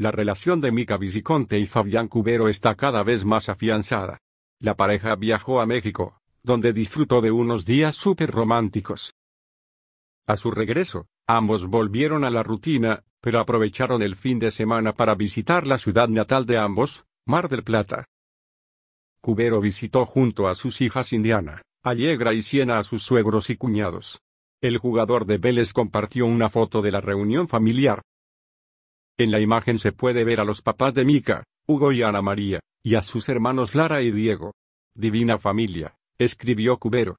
La relación de Mica Visiconte y Fabián Cubero está cada vez más afianzada. La pareja viajó a México, donde disfrutó de unos días súper románticos. A su regreso, ambos volvieron a la rutina, pero aprovecharon el fin de semana para visitar la ciudad natal de ambos, Mar del Plata. Cubero visitó junto a sus hijas Indiana, Allegra y Siena a sus suegros y cuñados. El jugador de Vélez compartió una foto de la reunión familiar, en la imagen se puede ver a los papás de Mica, Hugo y Ana María, y a sus hermanos Lara y Diego. Divina Familia, escribió Cubero,